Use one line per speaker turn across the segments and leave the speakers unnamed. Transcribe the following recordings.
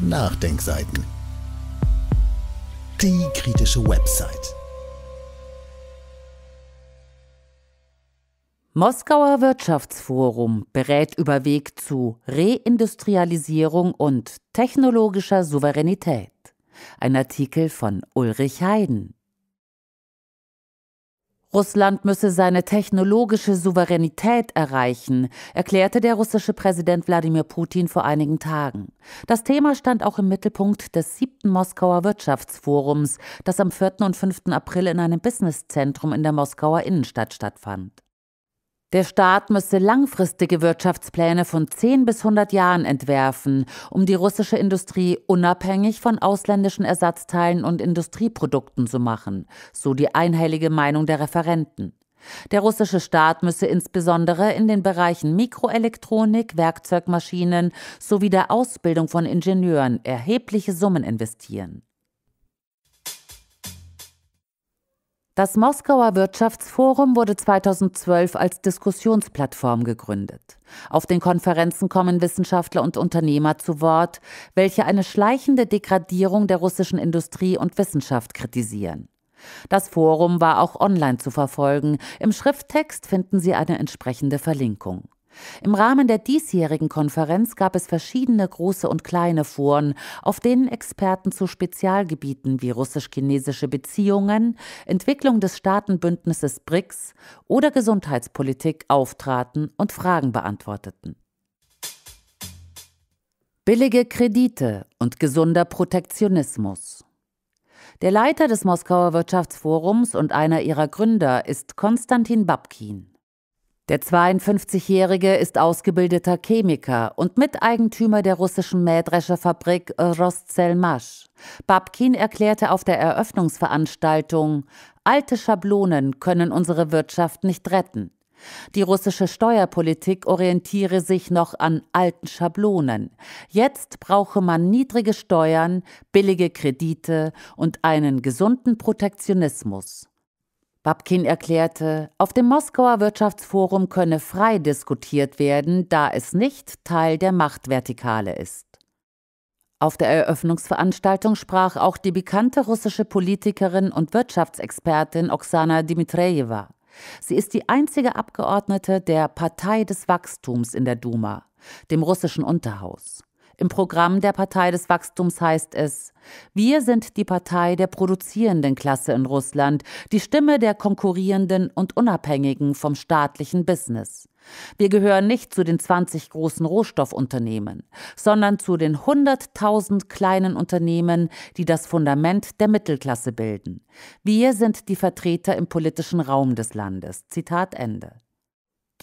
Nachdenkseiten. Die kritische Website. Moskauer Wirtschaftsforum berät über Weg zu Reindustrialisierung und technologischer Souveränität. Ein Artikel von Ulrich Heiden. Russland müsse seine technologische Souveränität erreichen, erklärte der russische Präsident Wladimir Putin vor einigen Tagen. Das Thema stand auch im Mittelpunkt des siebten Moskauer Wirtschaftsforums, das am 4. und 5. April in einem Businesszentrum in der Moskauer Innenstadt stattfand. Der Staat müsse langfristige Wirtschaftspläne von 10 bis 100 Jahren entwerfen, um die russische Industrie unabhängig von ausländischen Ersatzteilen und Industrieprodukten zu machen, so die einhellige Meinung der Referenten. Der russische Staat müsse insbesondere in den Bereichen Mikroelektronik, Werkzeugmaschinen sowie der Ausbildung von Ingenieuren erhebliche Summen investieren. Das Moskauer Wirtschaftsforum wurde 2012 als Diskussionsplattform gegründet. Auf den Konferenzen kommen Wissenschaftler und Unternehmer zu Wort, welche eine schleichende Degradierung der russischen Industrie und Wissenschaft kritisieren. Das Forum war auch online zu verfolgen. Im Schrifttext finden Sie eine entsprechende Verlinkung. Im Rahmen der diesjährigen Konferenz gab es verschiedene große und kleine Foren, auf denen Experten zu Spezialgebieten wie russisch-chinesische Beziehungen, Entwicklung des Staatenbündnisses BRICS oder Gesundheitspolitik auftraten und Fragen beantworteten. Billige Kredite und gesunder Protektionismus. Der Leiter des Moskauer Wirtschaftsforums und einer ihrer Gründer ist Konstantin Babkin. Der 52-Jährige ist ausgebildeter Chemiker und Miteigentümer der russischen Mähdrescherfabrik Rostzelmasch. Babkin erklärte auf der Eröffnungsveranstaltung, alte Schablonen können unsere Wirtschaft nicht retten. Die russische Steuerpolitik orientiere sich noch an alten Schablonen. Jetzt brauche man niedrige Steuern, billige Kredite und einen gesunden Protektionismus. Babkin erklärte, auf dem Moskauer Wirtschaftsforum könne frei diskutiert werden, da es nicht Teil der Machtvertikale ist. Auf der Eröffnungsveranstaltung sprach auch die bekannte russische Politikerin und Wirtschaftsexpertin Oksana Dimitrijewa. Sie ist die einzige Abgeordnete der Partei des Wachstums in der Duma, dem russischen Unterhaus. Im Programm der Partei des Wachstums heißt es, wir sind die Partei der produzierenden Klasse in Russland, die Stimme der konkurrierenden und unabhängigen vom staatlichen Business. Wir gehören nicht zu den 20 großen Rohstoffunternehmen, sondern zu den 100.000 kleinen Unternehmen, die das Fundament der Mittelklasse bilden. Wir sind die Vertreter im politischen Raum des Landes. Zitat Ende.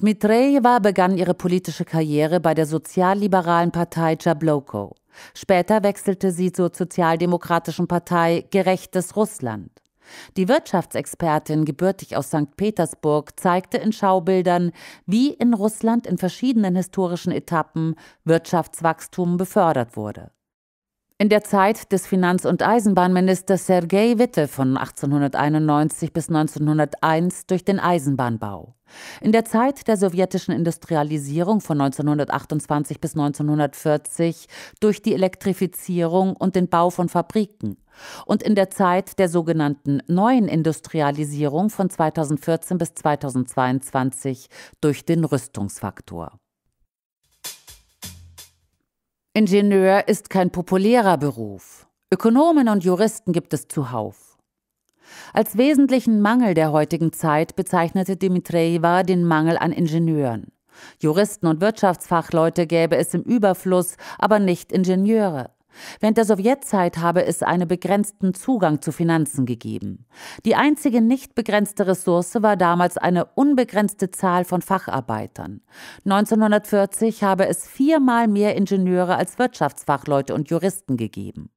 Dmitrieva begann ihre politische Karriere bei der sozialliberalen Partei Jabloko. Später wechselte sie zur sozialdemokratischen Partei Gerechtes Russland. Die Wirtschaftsexpertin, gebürtig aus St. Petersburg, zeigte in Schaubildern, wie in Russland in verschiedenen historischen Etappen Wirtschaftswachstum befördert wurde. In der Zeit des Finanz- und Eisenbahnministers Sergei Witte von 1891 bis 1901 durch den Eisenbahnbau. In der Zeit der sowjetischen Industrialisierung von 1928 bis 1940 durch die Elektrifizierung und den Bau von Fabriken. Und in der Zeit der sogenannten neuen Industrialisierung von 2014 bis 2022 durch den Rüstungsfaktor. Ingenieur ist kein populärer Beruf. Ökonomen und Juristen gibt es zuhauf. Als wesentlichen Mangel der heutigen Zeit bezeichnete Dimitrieva den Mangel an Ingenieuren. Juristen und Wirtschaftsfachleute gäbe es im Überfluss, aber nicht Ingenieure. Während der Sowjetzeit habe es einen begrenzten Zugang zu Finanzen gegeben. Die einzige nicht begrenzte Ressource war damals eine unbegrenzte Zahl von Facharbeitern. 1940 habe es viermal mehr Ingenieure als Wirtschaftsfachleute und Juristen gegeben.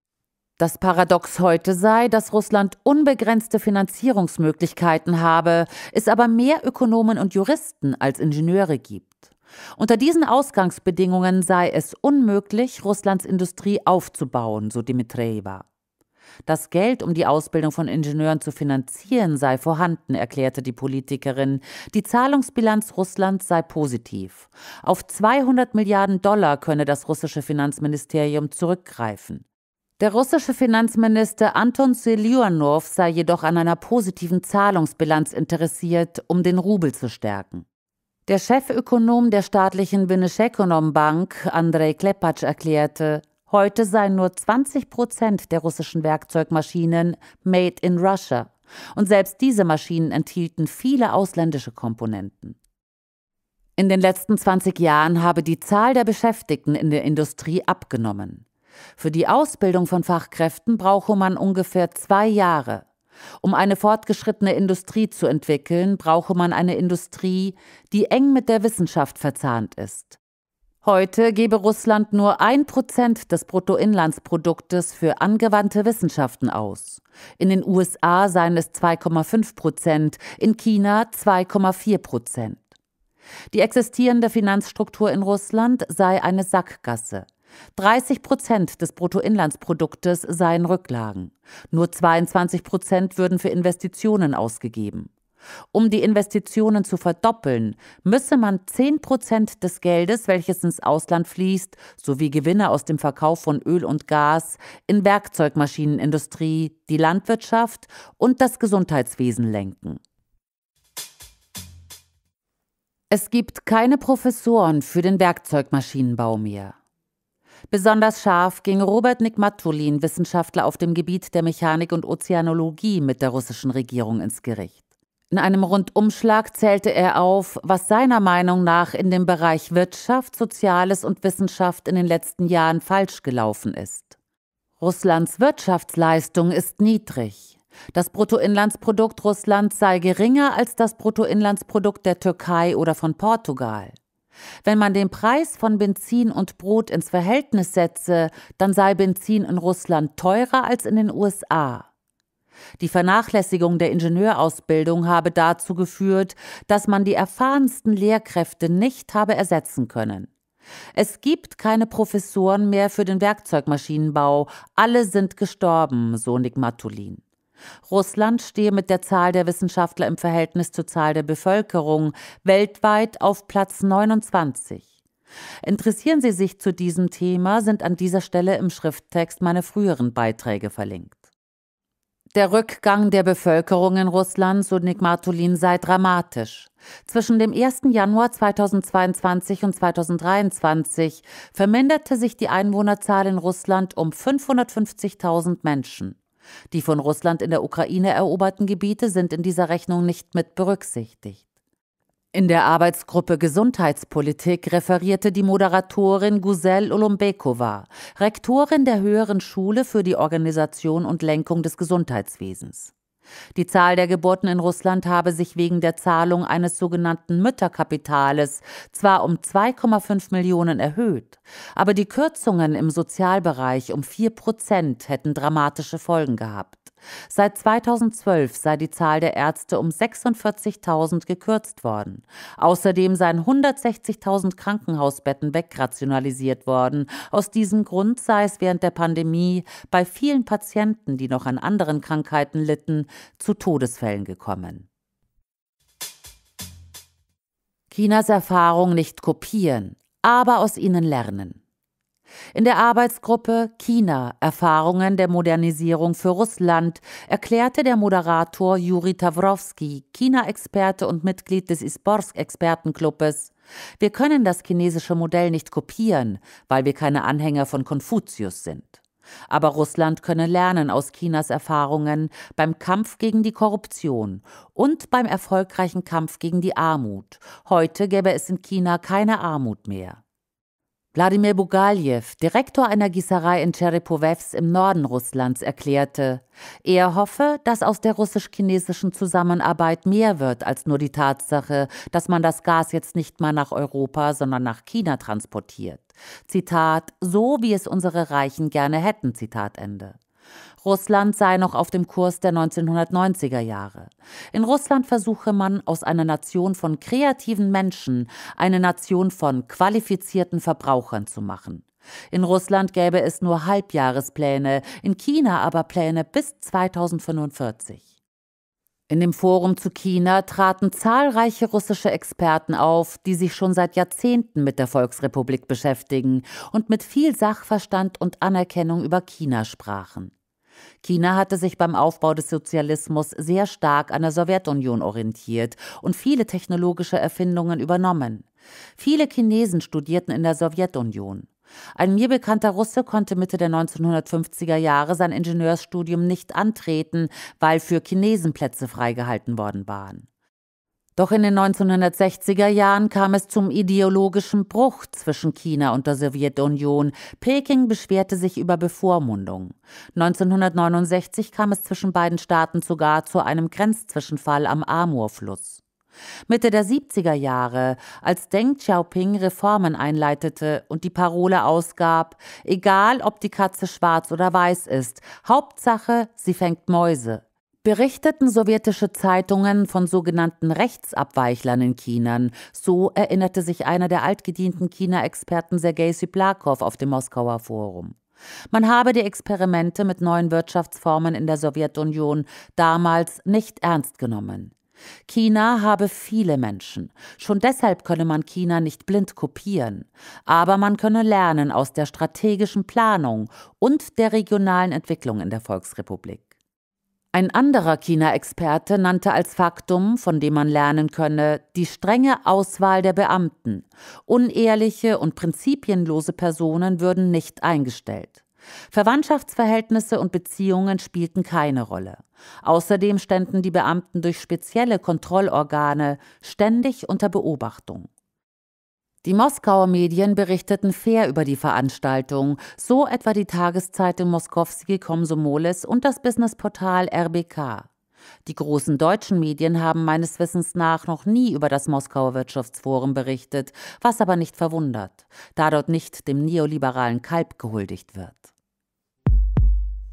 Das Paradox heute sei, dass Russland unbegrenzte Finanzierungsmöglichkeiten habe, es aber mehr Ökonomen und Juristen als Ingenieure gibt. Unter diesen Ausgangsbedingungen sei es unmöglich, Russlands Industrie aufzubauen, so Dimitreva. Das Geld, um die Ausbildung von Ingenieuren zu finanzieren, sei vorhanden, erklärte die Politikerin. Die Zahlungsbilanz Russlands sei positiv. Auf 200 Milliarden Dollar könne das russische Finanzministerium zurückgreifen. Der russische Finanzminister Anton Selyuanov sei jedoch an einer positiven Zahlungsbilanz interessiert, um den Rubel zu stärken. Der Chefökonom der staatlichen Benešekonom Bank, Andrei Klepatsch, erklärte, heute seien nur 20 Prozent der russischen Werkzeugmaschinen made in Russia. Und selbst diese Maschinen enthielten viele ausländische Komponenten. In den letzten 20 Jahren habe die Zahl der Beschäftigten in der Industrie abgenommen. Für die Ausbildung von Fachkräften brauche man ungefähr zwei Jahre. Um eine fortgeschrittene Industrie zu entwickeln, brauche man eine Industrie, die eng mit der Wissenschaft verzahnt ist. Heute gebe Russland nur ein Prozent des Bruttoinlandsproduktes für angewandte Wissenschaften aus. In den USA seien es 2,5 Prozent, in China 2,4 Prozent. Die existierende Finanzstruktur in Russland sei eine Sackgasse. 30 Prozent des Bruttoinlandsproduktes seien Rücklagen. Nur 22 Prozent würden für Investitionen ausgegeben. Um die Investitionen zu verdoppeln, müsse man 10 Prozent des Geldes, welches ins Ausland fließt, sowie Gewinne aus dem Verkauf von Öl und Gas, in Werkzeugmaschinenindustrie, die Landwirtschaft und das Gesundheitswesen lenken. Es gibt keine Professoren für den Werkzeugmaschinenbau mehr. Besonders scharf ging Robert Nikmatulin, Wissenschaftler auf dem Gebiet der Mechanik und Ozeanologie, mit der russischen Regierung ins Gericht. In einem Rundumschlag zählte er auf, was seiner Meinung nach in dem Bereich Wirtschaft, Soziales und Wissenschaft in den letzten Jahren falsch gelaufen ist. Russlands Wirtschaftsleistung ist niedrig. Das Bruttoinlandsprodukt Russlands sei geringer als das Bruttoinlandsprodukt der Türkei oder von Portugal. Wenn man den Preis von Benzin und Brot ins Verhältnis setze, dann sei Benzin in Russland teurer als in den USA. Die Vernachlässigung der Ingenieurausbildung habe dazu geführt, dass man die erfahrensten Lehrkräfte nicht habe ersetzen können. Es gibt keine Professoren mehr für den Werkzeugmaschinenbau, alle sind gestorben, so Nick Matulin. Russland stehe mit der Zahl der Wissenschaftler im Verhältnis zur Zahl der Bevölkerung weltweit auf Platz 29. Interessieren Sie sich zu diesem Thema, sind an dieser Stelle im Schrifttext meine früheren Beiträge verlinkt. Der Rückgang der Bevölkerung in Russland, so Nick Martulin, sei dramatisch. Zwischen dem 1. Januar 2022 und 2023 verminderte sich die Einwohnerzahl in Russland um 550.000 Menschen. Die von Russland in der Ukraine eroberten Gebiete sind in dieser Rechnung nicht mit berücksichtigt. In der Arbeitsgruppe Gesundheitspolitik referierte die Moderatorin Guzel Olumbekova, Rektorin der Höheren Schule für die Organisation und Lenkung des Gesundheitswesens. Die Zahl der Geburten in Russland habe sich wegen der Zahlung eines sogenannten Mütterkapitales zwar um 2,5 Millionen erhöht, aber die Kürzungen im Sozialbereich um 4 Prozent hätten dramatische Folgen gehabt. Seit 2012 sei die Zahl der Ärzte um 46.000 gekürzt worden. Außerdem seien 160.000 Krankenhausbetten wegrationalisiert worden. Aus diesem Grund sei es während der Pandemie bei vielen Patienten, die noch an anderen Krankheiten litten, zu Todesfällen gekommen. Chinas Erfahrung nicht kopieren, aber aus ihnen lernen. In der Arbeitsgruppe China Erfahrungen der Modernisierung für Russland erklärte der Moderator Juri Tawrowski, China-Experte und Mitglied des Isborsk-Expertenclubes, wir können das chinesische Modell nicht kopieren, weil wir keine Anhänger von Konfuzius sind. Aber Russland könne lernen aus Chinas Erfahrungen beim Kampf gegen die Korruption und beim erfolgreichen Kampf gegen die Armut. Heute gäbe es in China keine Armut mehr. Wladimir Bugaljew, Direktor einer Gießerei in Cherepowews im Norden Russlands, erklärte, er hoffe, dass aus der russisch-chinesischen Zusammenarbeit mehr wird als nur die Tatsache, dass man das Gas jetzt nicht mal nach Europa, sondern nach China transportiert. Zitat, so wie es unsere Reichen gerne hätten, Zitat Ende. Russland sei noch auf dem Kurs der 1990er Jahre. In Russland versuche man, aus einer Nation von kreativen Menschen eine Nation von qualifizierten Verbrauchern zu machen. In Russland gäbe es nur Halbjahrespläne, in China aber Pläne bis 2045. In dem Forum zu China traten zahlreiche russische Experten auf, die sich schon seit Jahrzehnten mit der Volksrepublik beschäftigen und mit viel Sachverstand und Anerkennung über China sprachen. China hatte sich beim Aufbau des Sozialismus sehr stark an der Sowjetunion orientiert und viele technologische Erfindungen übernommen. Viele Chinesen studierten in der Sowjetunion. Ein mir bekannter Russe konnte Mitte der 1950er Jahre sein Ingenieurstudium nicht antreten, weil für Chinesen Plätze freigehalten worden waren. Doch in den 1960er Jahren kam es zum ideologischen Bruch zwischen China und der Sowjetunion. Peking beschwerte sich über Bevormundung. 1969 kam es zwischen beiden Staaten sogar zu einem Grenzzwischenfall am Amurfluss. Mitte der 70er Jahre, als Deng Xiaoping Reformen einleitete und die Parole ausgab, egal ob die Katze schwarz oder weiß ist, Hauptsache, sie fängt Mäuse berichteten sowjetische Zeitungen von sogenannten Rechtsabweichlern in China. So erinnerte sich einer der altgedienten China-Experten Sergei Siplakow auf dem Moskauer Forum. Man habe die Experimente mit neuen Wirtschaftsformen in der Sowjetunion damals nicht ernst genommen. China habe viele Menschen. Schon deshalb könne man China nicht blind kopieren. Aber man könne lernen aus der strategischen Planung und der regionalen Entwicklung in der Volksrepublik. Ein anderer China-Experte nannte als Faktum, von dem man lernen könne, die strenge Auswahl der Beamten. Unehrliche und prinzipienlose Personen würden nicht eingestellt. Verwandtschaftsverhältnisse und Beziehungen spielten keine Rolle. Außerdem ständen die Beamten durch spezielle Kontrollorgane ständig unter Beobachtung. Die Moskauer Medien berichteten fair über die Veranstaltung, so etwa die Tageszeitung Moskowski Komsomolis und das Businessportal RBK. Die großen deutschen Medien haben meines Wissens nach noch nie über das Moskauer Wirtschaftsforum berichtet, was aber nicht verwundert, da dort nicht dem neoliberalen Kalb gehuldigt wird.